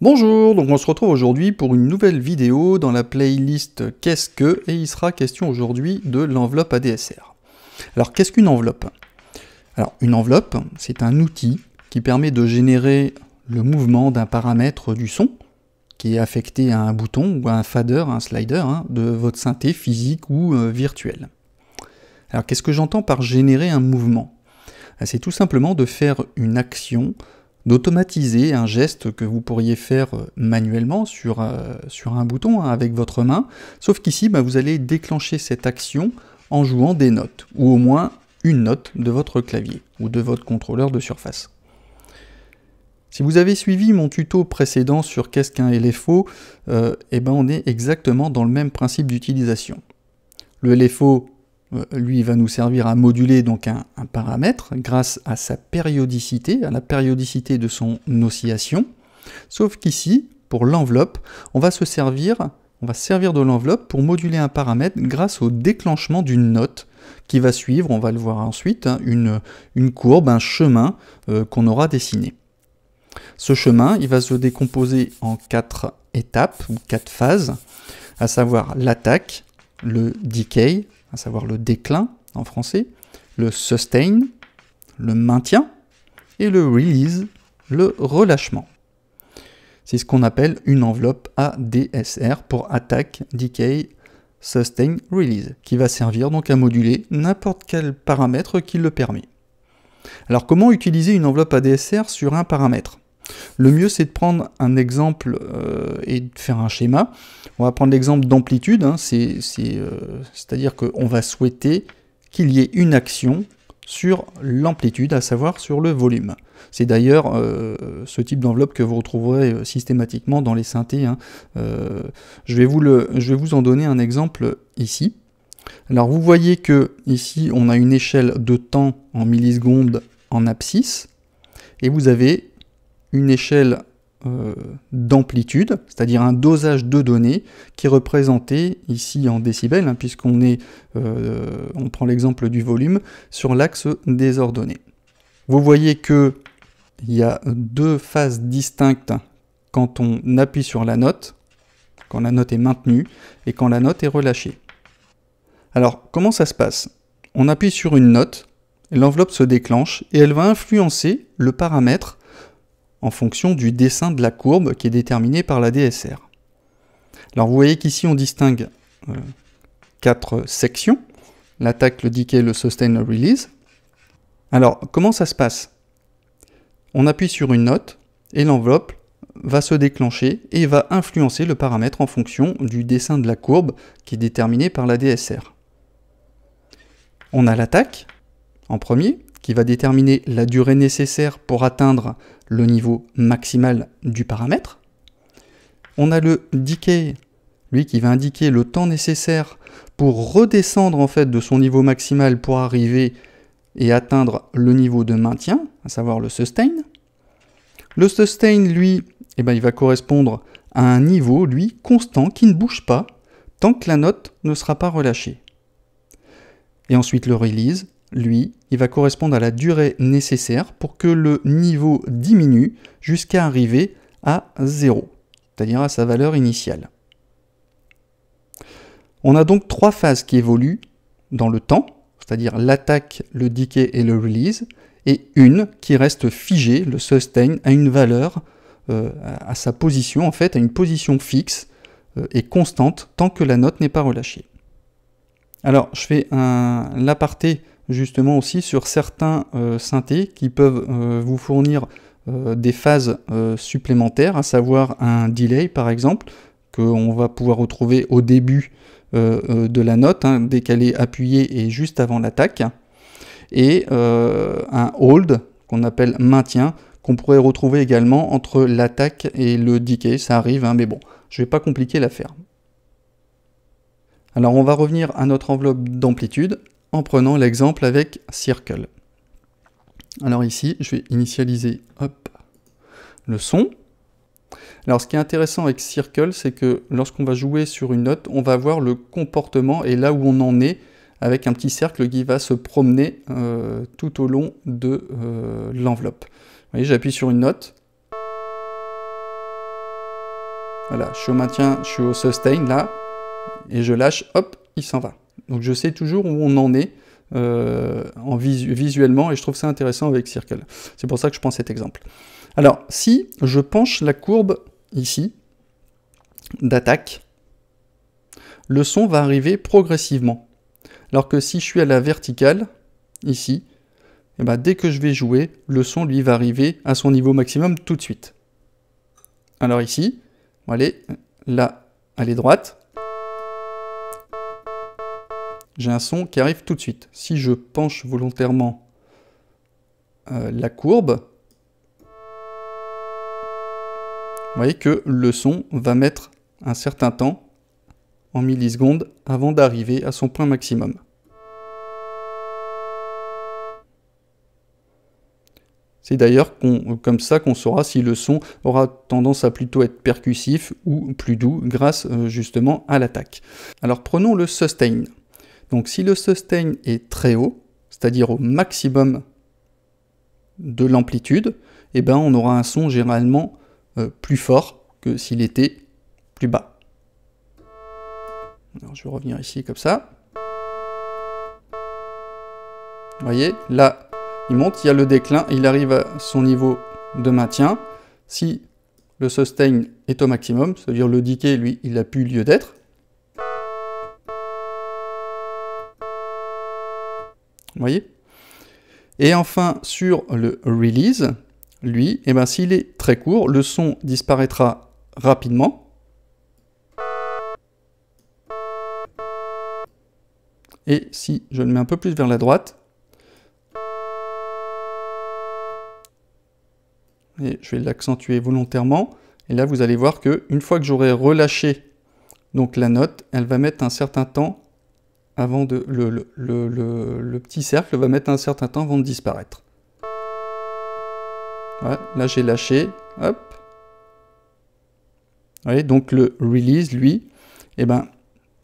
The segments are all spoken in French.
Bonjour, donc on se retrouve aujourd'hui pour une nouvelle vidéo dans la playlist Qu'est-ce que et il sera question aujourd'hui de l'enveloppe ADSR. Alors qu'est-ce qu'une enveloppe Alors une enveloppe, c'est un outil qui permet de générer le mouvement d'un paramètre du son qui est affecté à un bouton ou à un fader, un slider hein, de votre synthé physique ou virtuelle. Euh, virtuel. Alors qu'est-ce que j'entends par générer un mouvement ah, C'est tout simplement de faire une action, d'automatiser un geste que vous pourriez faire euh, manuellement sur, euh, sur un bouton hein, avec votre main, sauf qu'ici bah, vous allez déclencher cette action en jouant des notes, ou au moins une note de votre clavier ou de votre contrôleur de surface. Si vous avez suivi mon tuto précédent sur qu'est-ce qu'un LFO, euh, eh ben on est exactement dans le même principe d'utilisation. Le LFO, euh, lui, va nous servir à moduler donc un, paramètre grâce à sa périodicité, à la périodicité de son oscillation. Sauf qu'ici, pour l'enveloppe, on va se servir, on va servir de l'enveloppe pour moduler un paramètre grâce au déclenchement d'une note qui va suivre, on va le voir ensuite, hein, une, courbe, un chemin euh, qu'on aura dessiné. Ce chemin, il va se décomposer en quatre étapes ou quatre phases, à savoir l'attaque, le decay, à savoir le déclin en français, le sustain, le maintien, et le release, le relâchement. C'est ce qu'on appelle une enveloppe ADSR pour attaque, decay, sustain, release, qui va servir donc à moduler n'importe quel paramètre qui le permet. Alors comment utiliser une enveloppe ADSR sur un paramètre le mieux, c'est de prendre un exemple euh, et de faire un schéma. On va prendre l'exemple d'amplitude, hein. euh, c'est-à-dire qu'on va souhaiter qu'il y ait une action sur l'amplitude, à savoir sur le volume. C'est d'ailleurs euh, ce type d'enveloppe que vous retrouverez systématiquement dans les synthés. Hein. je, vais vous je vais vous en donner un exemple ici. Alors vous voyez que ici on a une échelle de temps en millisecondes en abscisse, et vous avez une échelle euh, d'amplitude, c'est-à-dire un dosage de données qui est représenté ici en décibels, hein, puisqu'on est, euh, on prend l'exemple du volume, sur l'axe des ordonnées. Vous voyez que il y a deux phases distinctes quand on appuie sur la note, quand la note est maintenue et quand la note est relâchée. Alors, comment ça se passe On appuie sur une note, l'enveloppe se déclenche et elle va influencer le paramètre en fonction du dessin de la courbe qui est déterminé par la DSR. Alors vous voyez qu'ici on distingue euh, quatre sections, l'attaque, le decay, le sustain, le release. Alors comment ça se passe On appuie sur une note et l'enveloppe va se déclencher et va influencer le paramètre en fonction du dessin de la courbe qui est déterminé par la DSR. On a l'attaque en premier, qui va déterminer la durée nécessaire pour atteindre le niveau maximal du paramètre. On a le decay, lui qui va indiquer le temps nécessaire pour redescendre en fait de son niveau maximal pour arriver et atteindre le niveau de maintien, à savoir le sustain. Le sustain, lui, eh ben, il va correspondre à un niveau, lui, constant, qui ne bouge pas, tant que la note ne sera pas relâchée. Et ensuite le release, lui, il va correspondre à la durée nécessaire pour que le niveau diminue jusqu'à arriver à 0, c'est-à-dire à sa valeur initiale. On a donc trois phases qui évoluent dans le temps, c'est-à-dire l'attaque, le decay et le release, et une qui reste figée, le sustain, à une valeur, euh, à sa position, en fait, à une position fixe euh, et constante tant que la note n'est pas relâchée. Alors, je fais un aparté justement aussi sur certains euh, synthés qui peuvent euh, vous fournir euh, des phases supplémentaires, à savoir un delay par exemple, qu'on va pouvoir retrouver au début de la note, hein, dès qu'elle est appuyée et juste avant l'attaque, et un hold qu'on appelle maintien, qu'on pourrait retrouver également entre l'attaque et le decay, ça arrive, hein, mais bon, je ne vais pas compliquer l'affaire. Alors on va revenir à notre enveloppe d'amplitude en prenant l'exemple avec circle. Alors ici, je vais initialiser le son. Alors ce qui est intéressant avec circle, c'est que lorsqu'on va jouer sur une note, on va voir le comportement et là où on en est avec un petit cercle qui va se promener euh, tout au long de euh, l'enveloppe. Vous voyez, j'appuie sur une note. Voilà, je suis au maintien, je suis au sustain là, et je lâche, hop, il s'en va. Donc je sais toujours où on en est euh, visuellement et je trouve ça intéressant avec Circle. C'est pour ça que je prends cet exemple. Alors si je penche la courbe ici d'attaque, le son va arriver progressivement. Alors que si je suis à la verticale, ici, et eh ben dès que je vais jouer, le son lui va arriver à son niveau maximum tout de suite. Alors ici, allez, là, elle est droite, j'ai un son qui arrive tout de suite. Si je penche volontairement euh, la courbe, vous voyez que le son va mettre un certain temps, en millisecondes, avant d'arriver à son point maximum. C'est d'ailleurs comme ça qu'on saura si le son aura tendance à plutôt être percussif ou plus doux grâce euh, justement à l'attaque. Alors prenons le sustain. Donc si le sustain est très haut, c'est-à-dire au maximum de l'amplitude, eh ben on aura un son généralement euh, plus fort que s'il était plus bas. Alors, je vais revenir ici comme ça. Vous voyez, là, il monte, il y a le déclin, il arrive à son niveau de maintien. Si le sustain est au maximum, c'est-à-dire le decay, lui, il n'a plus lieu d'être, voyez Et enfin, sur le release, lui, eh ben, s'il est très court, le son disparaîtra rapidement. Et si je le mets un peu plus vers la droite, et je vais l'accentuer volontairement, et là vous allez voir que une fois que j'aurai relâché donc la note, elle va mettre un certain temps avant de, le, le, petit cercle va mettre un certain temps avant de disparaître. là j'ai lâché, hop. donc le release, lui, eh ben,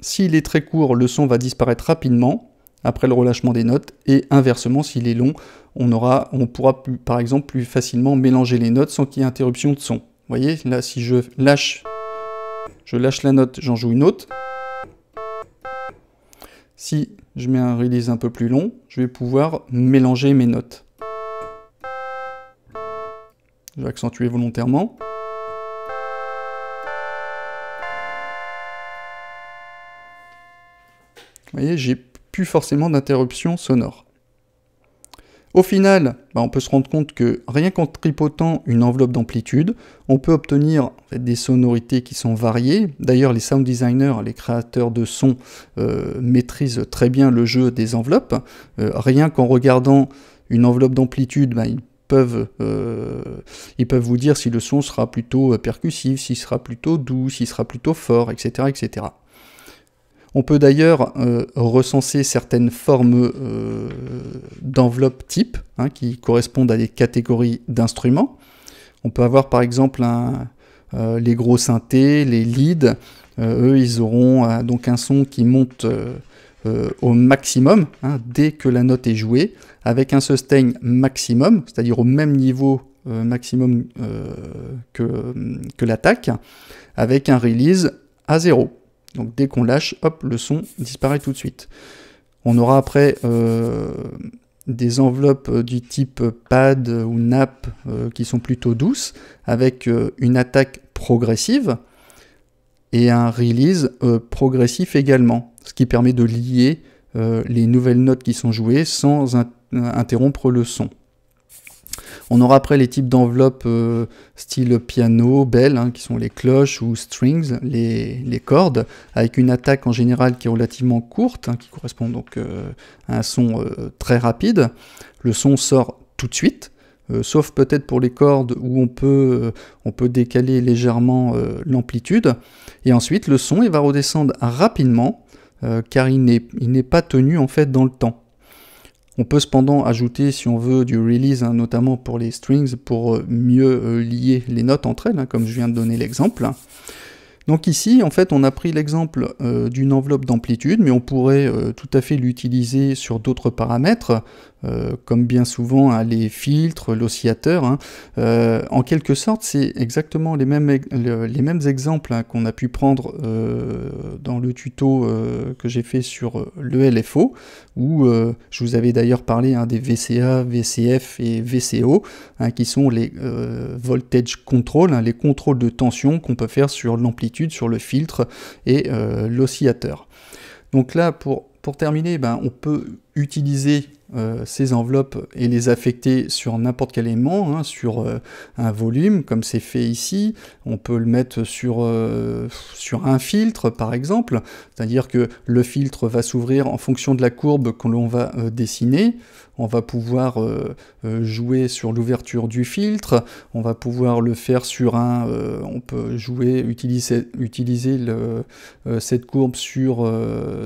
s'il est très court, le son va disparaître rapidement après le relâchement des notes, et inversement, s'il est long, on, aura, on pourra par exemple plus facilement mélanger les notes sans qu'il y ait interruption de son. Vous voyez, là si je lâche, je lâche la note, j'en joue une autre, si je mets un release un peu plus long, je vais pouvoir mélanger mes notes. Je vais accentuer volontairement. Vous voyez, j'ai plus forcément d'interruption sonore. Au final, bah, on peut se rendre compte que rien qu'en tripotant une enveloppe d'amplitude, on peut obtenir des sonorités qui sont variées. D'ailleurs, les sound designers, les créateurs de sons, euh, maîtrisent très bien le jeu des enveloppes. Euh, rien qu'en regardant une enveloppe d'amplitude, bah, ils peuvent, euh, ils peuvent vous dire si le son sera plutôt percussif, s'il sera plutôt doux, s'il sera plutôt fort, etc. etc. On peut d'ailleurs euh, recenser certaines formes d'enveloppe euh, d'enveloppes type hein, qui correspondent à des catégories d'instruments. On peut avoir par exemple euh, les gros synthés, les leads. eux, ils auront donc un son qui monte au maximum hein, dès que la note est jouée, avec un sustain maximum, c'est-à-dire au même niveau maximum que l'attaque, avec un release à zéro. Donc dès qu'on lâche, hop, le son disparaît tout de suite. On aura après euh, des enveloppes euh, du type pad ou nap euh, qui sont plutôt douces, avec une attaque progressive et un release progressif également, ce qui permet de lier les nouvelles notes qui sont jouées sans interrompre le son. On aura après les types d'enveloppes euh, style piano, belle, hein, qui sont les cloches ou strings, les, cordes, avec une attaque en général qui est relativement courte, hein, qui correspond donc euh, à un son euh, très rapide. Le son sort tout de suite. sauf peut-être pour les cordes où on peut, on peut décaler légèrement l'amplitude. Et ensuite, le son il va redescendre rapidement car il n'est pas tenu en fait dans le temps. On peut cependant ajouter, si on veut, du release, hein, notamment pour les strings, pour euh, mieux euh, lier les notes entre elles, hein, comme je viens de donner l'exemple. Donc ici, en fait, on a pris l'exemple euh, d'une enveloppe d'amplitude, mais on pourrait euh, tout à fait l'utiliser sur d'autres paramètres, euh, comme bien souvent hein, les filtres, l'oscillateur. Hein. en quelque sorte, c'est exactement les mêmes, les mêmes exemples hein, qu'on a pu prendre dans le tuto que j'ai fait sur le LFO, où je vous avais d'ailleurs parlé des VCA, VCF et VCO, qui sont les voltage control, les contrôles de tension qu'on peut faire sur l'amplitude sur le filtre et euh, l'oscillateur. Donc là, pour, pour terminer, ben, on peut utiliser euh, ces enveloppes et les affecter sur n'importe quel élément, hein, sur euh, un volume, comme c'est fait ici. On peut le mettre sur, euh, sur un filtre, par exemple. C'est-à-dire que le filtre va s'ouvrir en fonction de la courbe que l'on va dessiner. On va pouvoir jouer sur l'ouverture du filtre. On va pouvoir le faire sur un... on peut jouer, utiliser, cette courbe sur,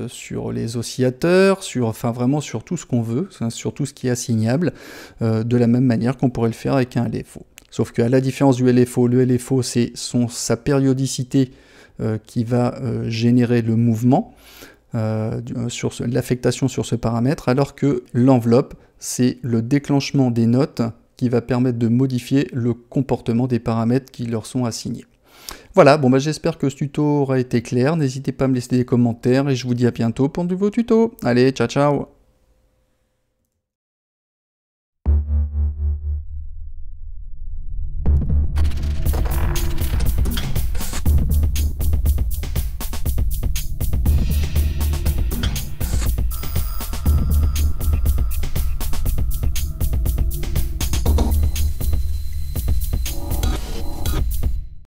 sur les oscillateurs, sur, enfin vraiment sur tout ce qu'on veut, sur tout ce qui est assignable, euh, de la même manière qu'on pourrait le faire avec un LFO. Sauf qu'à la différence du LFO, le LFO, c'est sa périodicité euh, qui va euh, générer le mouvement, sur l'affectation sur ce paramètre, alors que l'enveloppe, c'est le déclenchement des notes qui va permettre de modifier le comportement des paramètres qui leur sont assignés. Voilà, bon bah, j'espère que ce tuto aura été clair. N'hésitez pas à me laisser des commentaires et je vous dis à bientôt pour de nouveaux tutos. Allez, ciao ciao